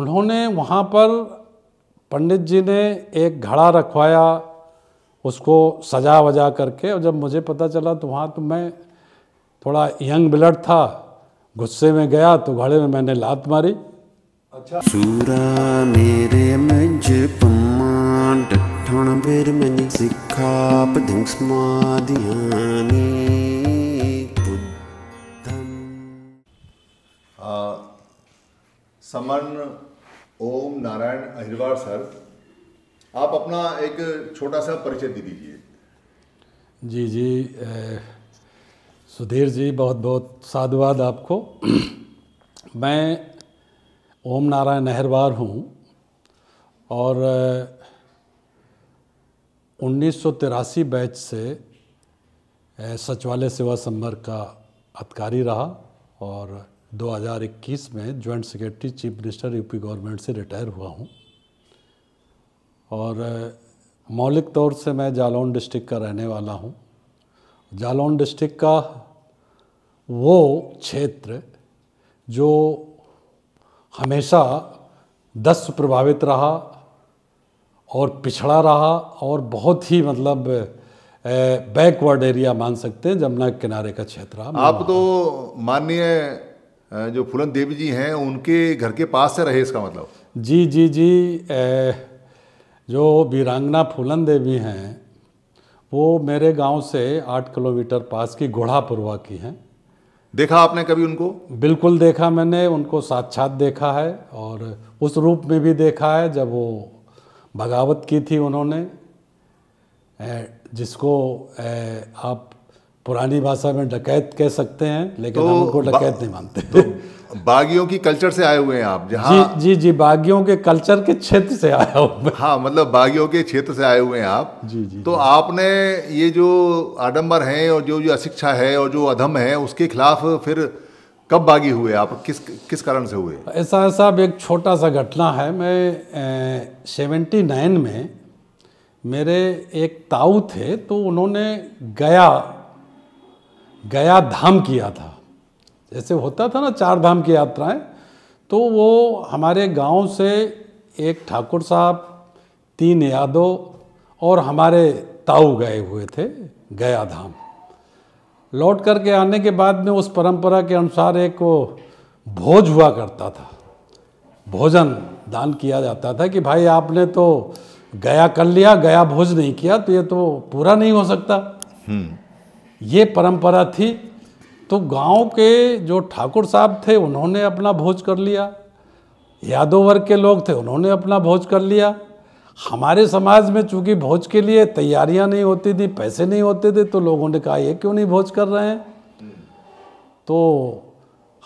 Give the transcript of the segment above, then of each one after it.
उन्होंने वहाँ पर पंडित जी ने एक घड़ा रखवाया उसको सजा वजा करके और जब मुझे पता चला तो वहाँ तो मैं थोड़ा यंग ब्लड था गुस्से में गया तो घड़े में मैंने लात मारी अच्छा सूरा मेरे मज सिखा समाधियानी समन ओम नारायण अहिरवार सर आप अपना एक छोटा सा परिचय दे दीजिए जी जी सुधीर जी बहुत बहुत साधुवाद आपको मैं ओम नारायण अहिरवार हूँ और उन्नीस बैच से सचिवालय सेवा संवर्ग का अधिकारी रहा और 2021 में joint secretary chief minister UP government से रिटायर हुआ हूँ और मौलिक तौर से मैं जालौन डिस्ट्रिक्ट का रहने वाला हूँ जालौन डिस्ट्रिक्ट का वो क्षेत्र जो हमेशा दस प्रभावित रहा और पिछड़ा रहा और बहुत ही मतलब बैकवर्ड एरिया मान सकते हैं जमुना किनारे का क्षेत्र आप तो माननीय जो फूलन देवी जी हैं उनके घर के पास से रहे इसका मतलब जी जी जी ए, जो वीरांगना फूलन देवी हैं वो मेरे गांव से आठ किलोमीटर पास की घोड़ापुरवा की हैं देखा आपने कभी उनको बिल्कुल देखा मैंने उनको साक्षात देखा है और उस रूप में भी देखा है जब वो बगावत की थी उन्होंने जिसको आप पुरानी भाषा में डकैत कह सकते हैं लेकिन तो हम उनको डकैत नहीं मानते तो बागियों की कल्चर से आए हुए हैं आप जहाँ जी जी जी बागियों के कल्चर के क्षेत्र से आया हूँ हाँ मतलब बागियों के क्षेत्र से आए हुए हैं आप जी जी तो जी, आपने ये जो आडम्बर हैं और जो जो अशिक्षा है और जो अधम है उसके खिलाफ फिर कब बागी हुए आप किस किस कारण से हुए ऐसा ऐसा एक छोटा सा घटना है मैं सेवेंटी नाइन में मेरे एक ताऊ थे तो उन्होंने गया गया धाम किया था जैसे होता था ना चार धाम की यात्राएं तो वो हमारे गांव से एक ठाकुर साहब तीन यादव और हमारे ताऊ गए हुए थे गया धाम लौट करके आने के बाद में उस परंपरा के अनुसार एक भोज हुआ करता था भोजन दान किया जाता था कि भाई आपने तो गया कर लिया गया भोज नहीं किया तो ये तो पूरा नहीं हो सकता हम्म। ये परंपरा थी तो गांव के जो ठाकुर साहब थे उन्होंने अपना भोज कर लिया यादव वर्ग के लोग थे उन्होंने अपना भोज कर लिया हमारे समाज में चूंकि भोज के लिए तैयारियां नहीं होती थी पैसे नहीं होते थे तो लोगों ने कहा ये क्यों नहीं भोज कर रहे हैं तो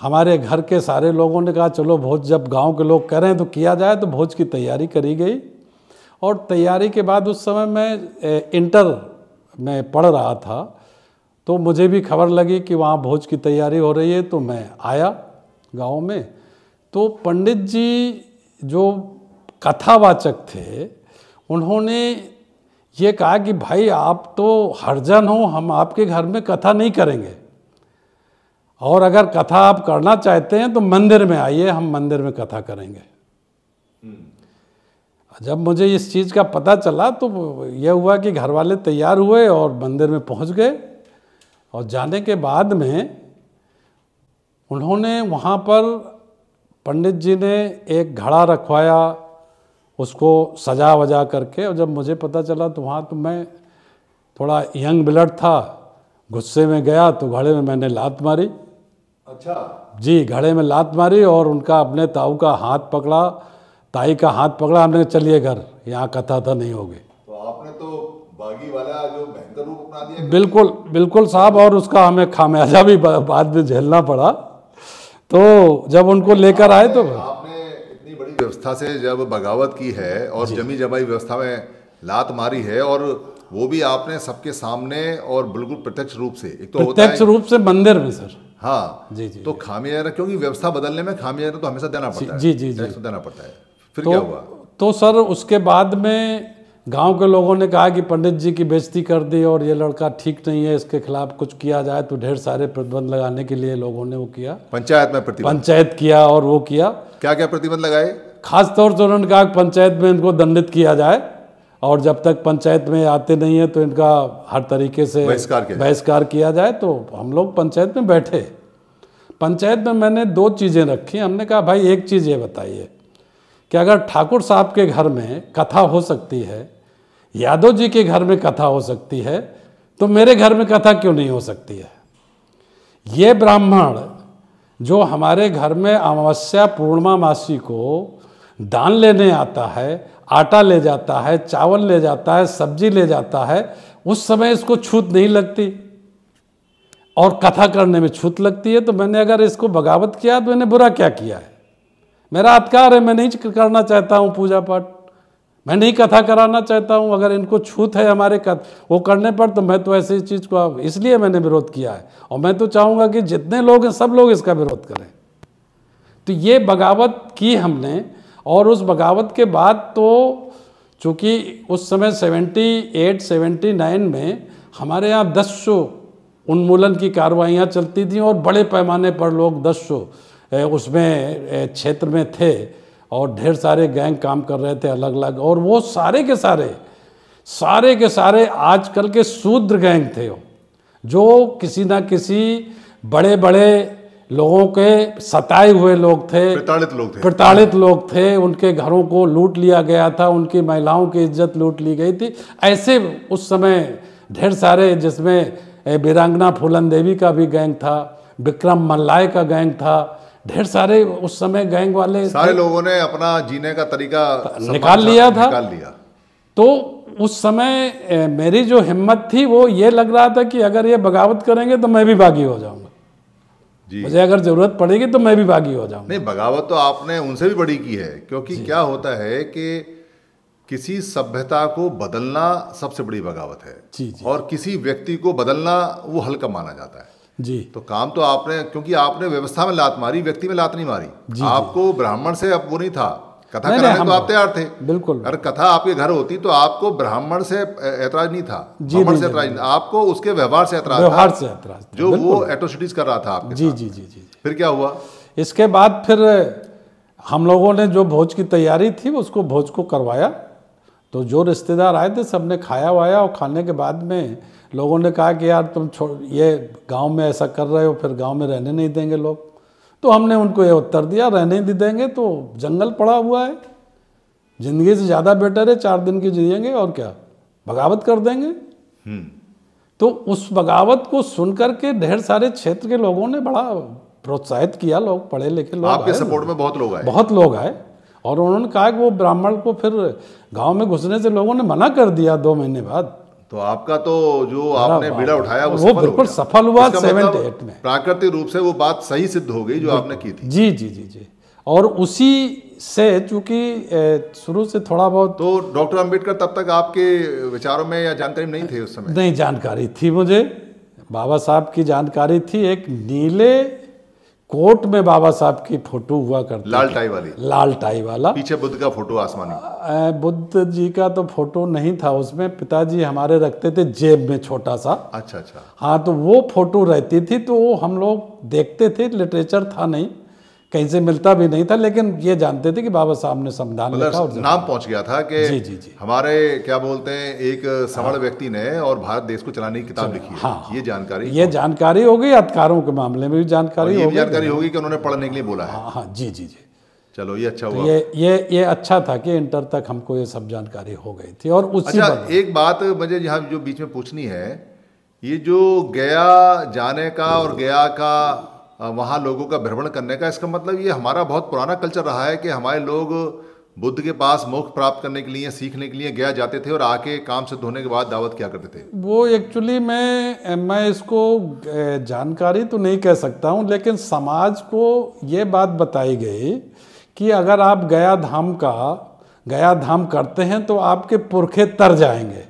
हमारे घर के सारे लोगों ने कहा चलो भोज जब गांव के लोग कर रहे हैं तो किया जाए तो भोज की तैयारी करी गई और तैयारी के बाद उस समय मैं इंटर में पढ़ रहा था तो मुझे भी खबर लगी कि वहाँ भोज की तैयारी हो रही है तो मैं आया गांव में तो पंडित जी जो कथावाचक थे उन्होंने ये कहा कि भाई आप तो हरजन हो हम आपके घर में कथा नहीं करेंगे और अगर कथा आप करना चाहते हैं तो मंदिर में आइए हम मंदिर में कथा करेंगे जब मुझे इस चीज़ का पता चला तो यह हुआ कि घर वाले तैयार हुए और मंदिर में पहुंच गए और जाने के बाद में उन्होंने वहाँ पर पंडित जी ने एक घड़ा रखवाया उसको सजा वजा करके और जब मुझे पता चला तो वहाँ तो मैं थोड़ा यंग ब्लड था गुस्से में गया तो घड़े में मैंने लात मारी अच्छा जी घड़े में लात मारी और उनका अपने ताऊ का हाथ पकड़ा ताई का हाथ पकड़ा हमने चलिए घर यहाँ कथा था तो नहीं होगी तो आपने तो बागी वाला जो भयंकर रूप अपना दिया बिल्कुल बिल्कुल साहब और उसका हमें खामियाजा भी बाद में झेलना पड़ा तो जब उनको लेकर आए तो आपने इतनी बड़ी व्यवस्था से जब बगावत की है और जमी जमाई व्यवस्था में लात मारी है और वो भी आपने सबके सामने और बिल्कुल प्रत्यक्ष रूप से एक तो प्रत्यक्ष रूप से मंदिर में सर हाँ जी जी तो खामियाजा क्योंकि व्यवस्था बदलने में खामियाजा तो हमेशा देना पड़ता है जी जी जी देना पड़ता है फिर तो क्या हुआ तो सर उसके बाद में गांव के लोगों ने कहा कि पंडित जी की बेइज्जती कर दी और ये लड़का ठीक नहीं है इसके खिलाफ कुछ किया जाए तो ढेर सारे प्रतिबंध लगाने के लिए लोगों ने वो किया पंचायत में प्रतिबंध पंचायत किया और वो किया क्या क्या प्रतिबंध लगाए खास तौर से उन्होंने कहा पंचायत में इनको दंडित किया जाए और जब तक पंचायत में आते नहीं है तो इनका हर तरीके से बहिष्कार किया जाए तो हम लोग पंचायत में बैठे पंचायत में मैंने दो चीज़ें रखी हमने कहा भाई एक चीज़ ये बताइए कि अगर ठाकुर साहब के घर में कथा हो सकती है यादव जी के घर में कथा हो सकती है तो मेरे घर में कथा क्यों नहीं हो सकती है ये ब्राह्मण जो हमारे घर में अमावस्या पूर्णिमा मासी को दान लेने आता है आटा ले जाता है चावल ले जाता है सब्जी ले जाता है उस समय इसको छूत नहीं लगती और कथा करने में छूत लगती है तो मैंने अगर इसको बगावत किया तो मैंने बुरा क्या किया है मेरा अधिकार है मैं नहीं करना चाहता हूँ पूजा पाठ मैं नहीं कथा कराना चाहता हूँ अगर इनको छूत है हमारे कथ वो करने पर तो मैं तो ऐसी चीज़ को इसलिए मैंने विरोध किया है और मैं तो चाहूँगा कि जितने लोग हैं सब लोग इसका विरोध करें तो ये बगावत की हमने और उस बगावत के बाद तो चूँकि उस समय 78, 79 में हमारे यहाँ दस सौ उन्मूलन की कार्रवाइयाँ चलती थी और बड़े पैमाने पर लोग दस उसमें क्षेत्र में थे और ढेर सारे गैंग काम कर रहे थे अलग अलग और वो सारे के सारे सारे के सारे आजकल के शूद्र गैंग थे जो किसी ना किसी बड़े बड़े लोगों के सताए हुए लोग थे प्रताड़ित लोग थे प्रताड़ित लोग थे उनके घरों को लूट लिया गया था उनकी महिलाओं की इज्जत लूट ली गई थी ऐसे उस समय ढेर सारे जिसमें वीरांगना फूलन देवी का भी गैंग था विक्रम मल्लाय का गैंग था ढेर सारे उस समय गैंग वाले सारे लोगों ने अपना जीने का तरीका निकाल लिया था निकाल लिया तो उस समय मेरी जो हिम्मत थी वो ये लग रहा था कि अगर ये बगावत करेंगे तो मैं भी बागी हो जाऊंगा जी मुझे अगर ज़रूरत पड़ेगी तो मैं भी बागी हो जाऊंगा नहीं बगावत तो आपने उनसे भी बड़ी की है क्योंकि क्या होता है कि किसी सभ्यता को बदलना सबसे बड़ी बगावत है जी, जी। और किसी व्यक्ति को बदलना वो हल्का माना जाता है जी तो काम तो आपने क्योंकि आपने व्यवस्था में लात मारी व्यक्ति में लात नहीं मारी जी, आपको ब्राह्मण से अब वो नहीं था कथा नहीं, कराने नहीं, तो आप तैयार थे बिल्कुल अगर कथा आपके घर होती तो आपको ब्राह्मण से ऐतराज नहीं था ब्राह्मण से ऐतराज नहीं आपको उसके व्यवहार से ऐतराज व्यवहार से ऐतराज जो वो एट्रोसिटीज कर रहा था आपके जी जी जी जी फिर क्या हुआ इसके बाद फिर हम लोगों ने जो भोज की तैयारी थी उसको भोज को करवाया तो जो रिश्तेदार आए थे सबने खाया वाया और खाने के बाद में लोगों ने कहा कि यार तुम छोड़ ये गांव में ऐसा कर रहे हो फिर गांव में रहने नहीं देंगे लोग तो हमने उनको ये उत्तर दिया रहने नहीं देंगे तो जंगल पड़ा हुआ है ज़िंदगी से ज़्यादा बेटर है चार दिन की जियेंगे और क्या बगावत कर देंगे हम्म। तो उस बगावत को सुन करके ढेर सारे क्षेत्र के लोगों ने बड़ा प्रोत्साहित किया लोग पढ़े लिखे लोग आपके सपोर्ट में बहुत लोग आए बहुत लोग आए और उन्होंने कहा कि वो ब्राह्मण को फिर गांव में घुसने से लोगों ने मना कर दिया दो महीने बाद तो आपका तो जो आपने बीड़ा उठाया वो, वो बिल्कुल सफल हुआ सेवेंटी एट मतलब में प्राकृतिक रूप से वो बात सही सिद्ध हो गई जो आपने की थी जी जी जी जी और उसी से चूंकि शुरू से थोड़ा बहुत तो डॉक्टर अंबेडकर तब तक आपके विचारों में या जानकारी नहीं थे उस समय नहीं जानकारी थी मुझे बाबा साहब की जानकारी थी एक नीले कोट में बाबा साहब की फोटो हुआ करती लाल टाई वाली लाल टाई वाला पीछे बुद्ध का फोटो आसमान बुद्ध जी का तो फोटो नहीं था उसमें पिताजी हमारे रखते थे जेब में छोटा सा अच्छा अच्छा हाँ तो वो फोटो रहती थी तो वो हम लोग देखते थे लिटरेचर था नहीं कहीं से मिलता भी नहीं था लेकिन ये जानते थे कि बाबा साहब ने संविधान लिखा और नाम पहुंच गया था कि जी जी जी हमारे क्या बोलते हैं एक सवर्ण हाँ। व्यक्ति ने और भारत देश को चलाने की किताब लिखी हाँ, हाँ, ये जानकारी ये जानकारी होगी अधिकारों के मामले में भी जानकारी होगी जानकारी होगी कि उन्होंने पढ़ने के लिए बोला है हाँ, हाँ जी जी जी चलो ये अच्छा तो हुआ ये ये ये अच्छा था कि इंटर तक हमको ये सब जानकारी हो गई थी और उसी अच्छा, एक बात मुझे यहाँ जो बीच में पूछनी है ये जो गया जाने का और गया का वहाँ लोगों का भ्रमण करने का इसका मतलब ये हमारा बहुत पुराना कल्चर रहा है कि हमारे लोग बुद्ध के पास मोक्ष प्राप्त करने के लिए सीखने के लिए गया जाते थे और आके काम से धोने के बाद दावत क्या करते थे वो एक्चुअली मैं मैं इसको जानकारी तो नहीं कह सकता हूँ लेकिन समाज को ये बात बताई गई कि अगर आप गया धाम का गया धाम करते हैं तो आपके पुरखे तर जाएंगे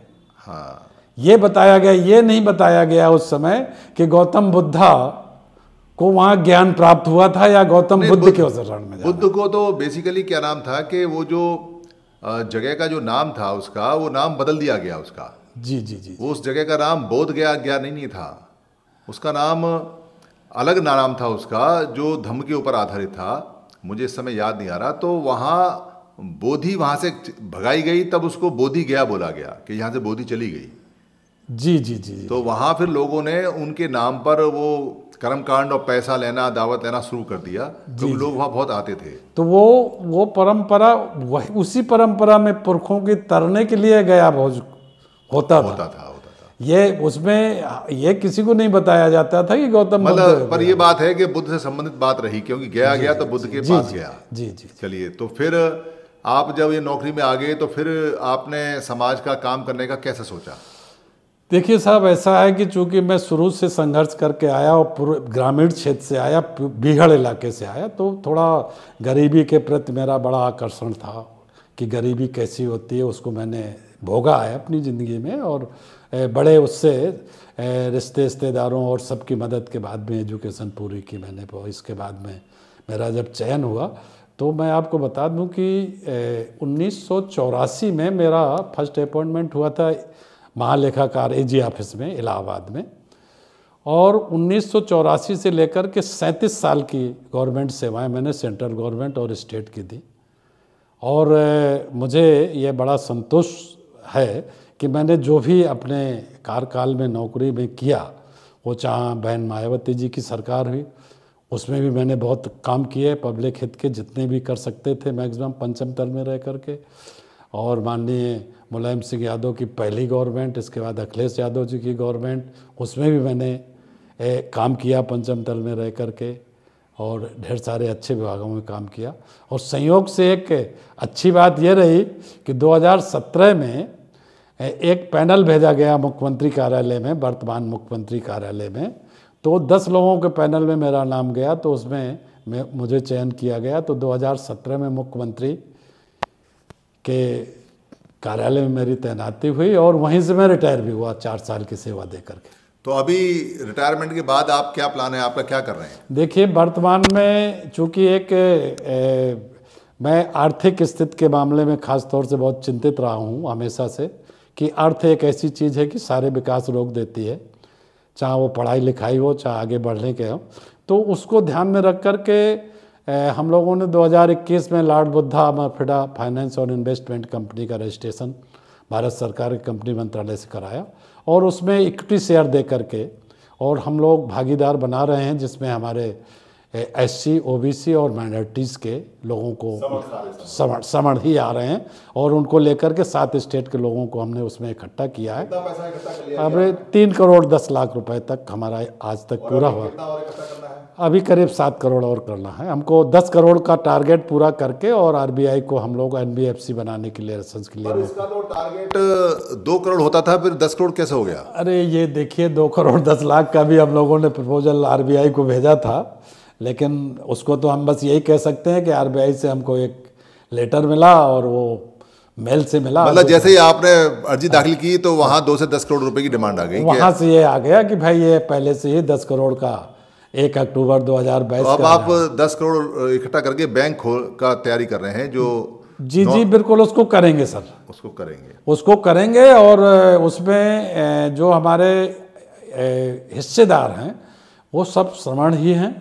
हाँ ये बताया गया ये नहीं बताया गया उस समय कि गौतम बुद्धा को वहाँ ज्ञान प्राप्त हुआ था या गौतम बुद्ध के उदाहरण में बुद्ध को तो बेसिकली क्या नाम था कि वो जो जगह का जो नाम था उसका वो नाम बदल दिया गया उसका जी जी जी वो उस जगह का नाम बोध गया ज्ञान नहीं, नहीं था उसका नाम अलग नाम था उसका जो धम्म के ऊपर आधारित था मुझे इस समय याद नहीं आ रहा तो वहाँ बोधी वहाँ से भगाई गई तब उसको बोधि गया बोला गया कि यहाँ से बोधी चली गई जी जी, जी तो वहाँ फिर लोगों ने उनके नाम पर वो कर्म कांड और पैसा लेना दावत लेना शुरू कर दिया तो लोग वहाँ बहुत आते थे तो वो वो परंपरा वही उसी परंपरा में पुरखों के तरने के लिए गया भोज होता होता था, था होता था ये उसमें ये किसी को नहीं बताया जाता था कि गौतम मतलब पर ये बात है कि बुद्ध से संबंधित बात रही क्योंकि गया गया तो बुद्ध के पास गया जी जी चलिए तो फिर आप जब ये नौकरी में आ गए तो फिर आपने समाज का काम करने का कैसे सोचा देखिए साहब ऐसा है कि चूंकि मैं शुरू से संघर्ष करके आया और पूरे ग्रामीण क्षेत्र से आया बिहड़ इलाके से आया तो थोड़ा गरीबी के प्रति मेरा बड़ा आकर्षण था कि गरीबी कैसी होती है उसको मैंने भोगा है अपनी ज़िंदगी में और बड़े उससे रिश्ते रिश्तेदारों और सबकी मदद के बाद में एजुकेशन पूरी की मैंने इसके बाद में मेरा जब चयन हुआ तो मैं आपको बता दूं कि उन्नीस में मेरा फर्स्ट अपॉइंटमेंट हुआ था महालेखाकार ए जी ऑफिस में इलाहाबाद में और उन्नीस से लेकर के सैंतीस साल की गवर्नमेंट सेवाएं मैंने सेंट्रल गवर्नमेंट और स्टेट की दी और मुझे ये बड़ा संतोष है कि मैंने जो भी अपने कार्यकाल में नौकरी में किया वो चाह बहन मायावती जी की सरकार हुई उसमें भी मैंने बहुत काम किए पब्लिक हित के जितने भी कर सकते थे मैक्सिमम पंचम तल में रह करके और माननीय मुलायम सिंह यादव की पहली गवर्नमेंट इसके बाद अखिलेश यादव जी की गवर्नमेंट उसमें भी मैंने ए, काम किया पंचम तल में रह करके और ढेर सारे अच्छे विभागों में काम किया और संयोग से एक अच्छी बात यह रही कि 2017 में एक पैनल भेजा गया मुख्यमंत्री कार्यालय में वर्तमान मुख्यमंत्री कार्यालय में तो 10 लोगों के पैनल में मेरा नाम गया तो उसमें मैं मुझे चयन किया गया तो 2017 में मुख्यमंत्री के कार्यालय में मेरी तैनाती हुई और वहीं से मैं रिटायर भी हुआ चार साल की सेवा दे करके तो अभी रिटायरमेंट के बाद आप क्या प्लान है आपका क्या कर रहे हैं देखिए वर्तमान में चूंकि एक ए, मैं आर्थिक स्थिति के मामले में खास तौर से बहुत चिंतित रहा हूँ हमेशा से कि अर्थ एक ऐसी चीज़ है कि सारे विकास रोक देती है चाहे वो पढ़ाई लिखाई हो चाहे आगे बढ़ने के हो तो उसको ध्यान में रख कर के हम लोगों ने 2021 में लॉर्ड बुद्धा मफिडा फाइनेंस और इन्वेस्टमेंट कंपनी का रजिस्ट्रेशन भारत सरकार के कंपनी मंत्रालय से कराया और उसमें इक्विटी शेयर दे करके और हम लोग भागीदार बना रहे हैं जिसमें हमारे S C O B C और माइनॉरिटीज़ के लोगों को समण समण ही आ रहे हैं और उनको लेकर के सात स्टेट के लोगों को हमने उसमें इकट्ठा किया है अब तीन करोड़ दस लाख रुपए तक हमारा आज तक पूरा हुआ अभी करीब सात करोड़ और करना है हमको दस करोड़ का टारगेट पूरा करके और आरबीआई को हम लोग एन बनाने के लिए लाइसेंस के लिए इसका तो टारगेट दो करोड़ होता था फिर दस करोड़ कैसे हो गया अरे ये देखिए दो करोड़ दस लाख का भी हम लोगों ने प्रपोजल आर को भेजा था लेकिन उसको तो हम बस यही कह सकते हैं कि आर से हमको एक लेटर मिला और वो मेल से मिला मतलब जैसे ही आपने अर्जी दाखिल की तो वहाँ दो से दस करोड़ रुपए की डिमांड आ गई वहाँ से ये आ गया कि भाई ये पहले से ही दस करोड़ का एक अक्टूबर 2022 तो अब आप 10 करोड़ इकट्ठा करके बैंक का तैयारी कर रहे हैं जो जी जी बिल्कुल उसको करेंगे सर उसको करेंगे उसको करेंगे और उसमें जो हमारे हिस्सेदार हैं वो सब श्रमण ही हैं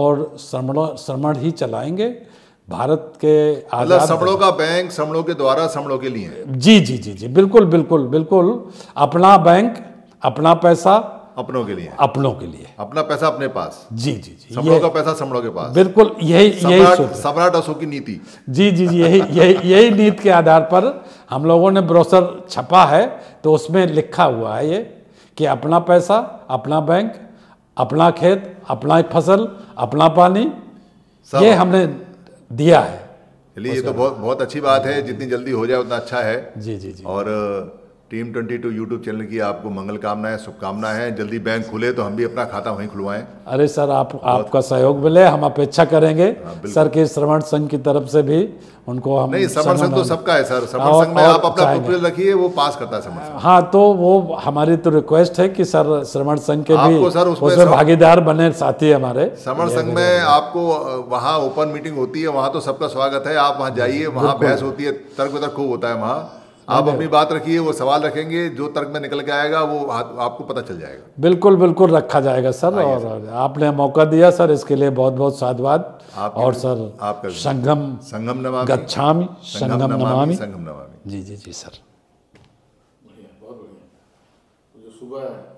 और श्रमण श्रमण ही चलाएंगे भारत के मतलब आजाद श्रमणों का बैंक श्रमणों के द्वारा श्रमणों के लिए जी जी जी जी बिल्कुल बिल्कुल बिल्कुल अपना बैंक अपना पैसा अपनों के लिए अपनों के लिए अपना पैसा अपने पास जी जी जी समड़ों का पैसा समड़ों के पास बिल्कुल यही यही सम्राट अशोक की नीति जी जी जी यही यही यही नीति के आधार पर हम लोगों ने ब्रोसर छपा है तो उसमें लिखा हुआ है ये कि अपना पैसा अपना बैंक अपना खेत अपना फसल अपना पानी ये हमने दिया है चलिए ये तो बहुत बहुत अच्छी बात है जितनी जल्दी हो जाए उतना अच्छा है जी जी जी और team twenty two YouTube channel की आपको मंगल कामना है शुभकामना है जल्दी बैंक खुले तो हम भी अपना खाता वहीं खुलवाएं अरे सर आप आपका सहयोग मिले हम अपेक्षा करेंगे हाँ, सर के श्रवण संघ की तरफ से भी उनको हम नहीं श्रवण संघ तो सबका है सर श्रवण संघ में आप अपना रखिए वो पास करता है श्रवण हाँ तो वो हमारी तो रिक्वेस्ट है कि सर श्रवण संघ के भी सर उसमें भागीदार बने साथी हमारे श्रवण संघ में आपको वहाँ ओपन मीटिंग होती है वहाँ तो सबका स्वागत है आप वहाँ जाइए वहाँ बहस होती है तर्क वितर्क खूब होता है वहाँ आप अपनी बात रखिए वो सवाल रखेंगे जो तर्क में निकल के आएगा वो आपको पता चल जाएगा बिल्कुल बिल्कुल रखा जाएगा सर और आपने मौका दिया सर इसके लिए बहुत बहुत साधुवाद और सर आपका संगम संगम नमामि गच्छामि संगम नमामि संगम नमामि जी जी जी सर बहुत बढ़िया तो सुबह